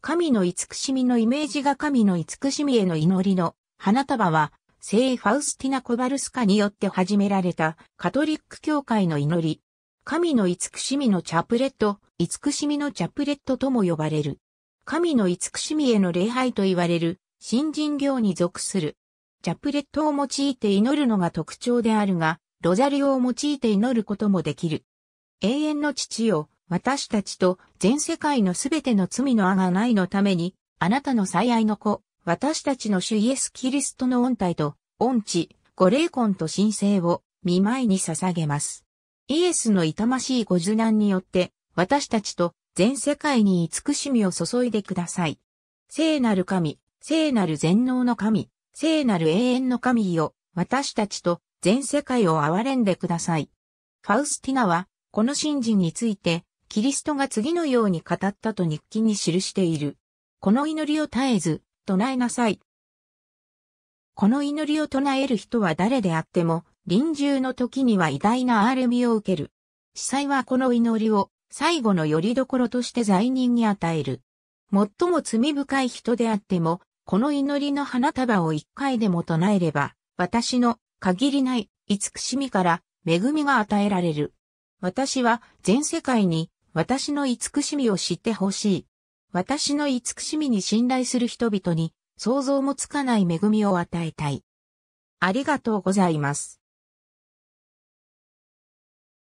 神の慈しみのイメージが神の慈しみへの祈りの花束は、聖ファウスティナ・コバルスカによって始められたカトリック教会の祈り。神の慈しみのチャプレット、慈しみのチャプレットとも呼ばれる。神の慈しみへの礼拝と言われる、新人行に属する。チャプレットを用いて祈るのが特徴であるが、ロザリオを用いて祈ることもできる。永遠の父よ、私たちと全世界のすべての罪のあがないのために、あなたの最愛の子、私たちの主イエス・キリストの恩体と、恩知、ご霊魂と神聖を、見舞いに捧げます。イエスの痛ましいご受難によって、私たちと全世界に慈しみを注いでください。聖なる神、聖なる全能の神、聖なる永遠の神よ、私たちと全世界を憐れんでください。ファウスティナは、この信心について、キリストが次のように語ったと日記に記している。この祈りを絶えず、唱えなさい。この祈りを唱える人は誰であっても、臨終の時には偉大な憐れみを受ける。司祭はこの祈りを最後の拠り所として罪人に与える。最も罪深い人であっても、この祈りの花束を一回でも唱えれば、私の限りない慈しみから恵みが与えられる。私は全世界に私の慈しみを知ってほしい。私の慈しみに信頼する人々に、想像もつかない恵みを与えたい。ありがとうございます。